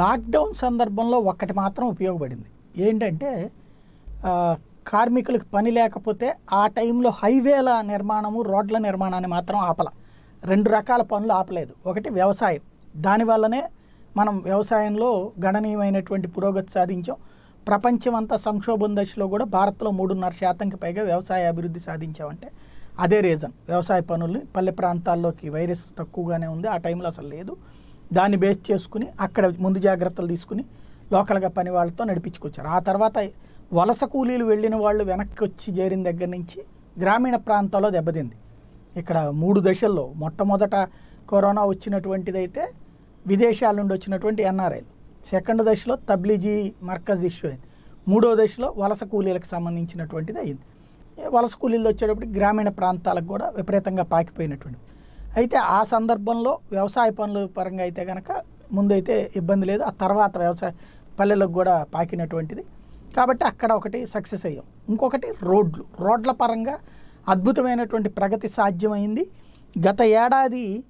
lockdown సందర్భంలో ఒక్కటి మాత్రం ఉపయోగపడింది ఏంటంటే కార్మికులకు పని లేకపోతే ఆ టైంలో హైవేల నిర్మాణము రోడ్ల నిర్మాణాన్ని మాత్రం ఆపల రెండు రకాల పనులు ఆపలేదు ఒకటి వ్యవసాయం దానివల్లనే మనం వ్యవసాయంలో గణనీయమైనటువంటి పురోగతి సాధించాం ప్రపంచమంతా సంక్షోభం దశలో కూడా భారత్లో మూడున్నర శాతంకి పైగా వ్యవసాయ అభివృద్ధి సాధించామంటే అదే రీజన్ వ్యవసాయ పనుల్ని పల్లె ప్రాంతాల్లోకి వైరస్ తక్కువగానే ఉంది ఆ టైంలో అసలు లేదు దాన్ని బేస్ చేసుకుని అక్కడ ముందు జాగ్రత్తలు తీసుకుని లోకల్గా పని వాళ్ళతో నడిపించుకొచ్చారు ఆ తర్వాత వలస కూలీలు వెళ్ళిన వాళ్ళు వెనక్కి వచ్చి చేరిన దగ్గర నుంచి గ్రామీణ ప్రాంతాల్లో దెబ్బతింది ఇక్కడ మూడు దశల్లో మొట్టమొదట కరోనా వచ్చినటువంటిదైతే విదేశాల నుండి వచ్చినటువంటి ఎన్ఆర్ఐలు సెకండ్ దశలో తబ్లీజీ మర్కజ్ ఇష్యూ అయింది మూడో దశలో వలస కూలీలకు సంబంధించినటువంటిది అయింది వలస కూలీలు వచ్చేటప్పుడు గ్రామీణ ప్రాంతాలకు కూడా విపరీతంగా పాకిపోయినటువంటి అయితే ఆ సందర్భంలో వ్యవసాయ పనుల పరంగా అయితే కనుక ముందైతే ఇబ్బంది లేదు ఆ తర్వాత వ్యవసాయ పల్లెలకు కూడా పాకినటువంటిది కాబట్టి అక్కడ ఒకటి సక్సెస్ అయ్యాం ఇంకొకటి రోడ్లు రోడ్ల పరంగా అద్భుతమైనటువంటి ప్రగతి సాధ్యమైంది గత ఏడాదికి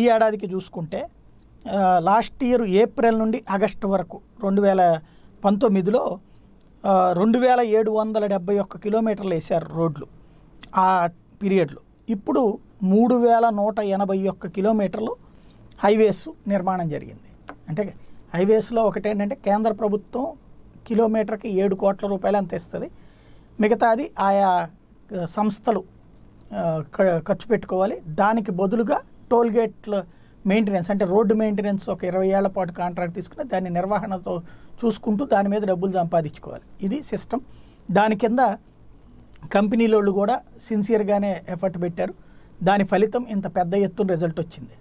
ఈ ఏడాదికి చూసుకుంటే లాస్ట్ ఇయర్ ఏప్రిల్ నుండి ఆగస్టు వరకు రెండు వేల పంతొమ్మిదిలో రెండు వేల ఏడు వందల డెబ్బై ఒక్క కిలోమీటర్లు వేశారు రోడ్లు ఆ పీరియడ్లో ఇప్పుడు మూడు వేల నూట ఎనభై ఒక్క కిలోమీటర్లు హైవేస్ నిర్మాణం జరిగింది అంటే హైవేస్లో ఒకటేంటంటే కేంద్ర ప్రభుత్వం కిలోమీటర్కి ఏడు కోట్ల రూపాయలు అంత ఇస్తుంది మిగతాది ఆయా సంస్థలు ఖర్చు పెట్టుకోవాలి దానికి బదులుగా టోల్ గేట్ల మెయింటెనెన్స్ అంటే రోడ్డు మెయింటెనెన్స్ ఒక ఇరవై ఏళ్ల పాటు కాంట్రాక్ట్ తీసుకుని దాని నిర్వహణతో చూసుకుంటూ దాని మీద డబ్బులు సంపాదించుకోవాలి ఇది సిస్టమ్ దాని కింద కంపెనీలోళ్ళు కూడా సిన్సియర్గానే ఎఫర్ట్ పెట్టారు దాని ఫలితం ఇంత పెద్ద ఎత్తున రిజల్ట్ వచ్చింది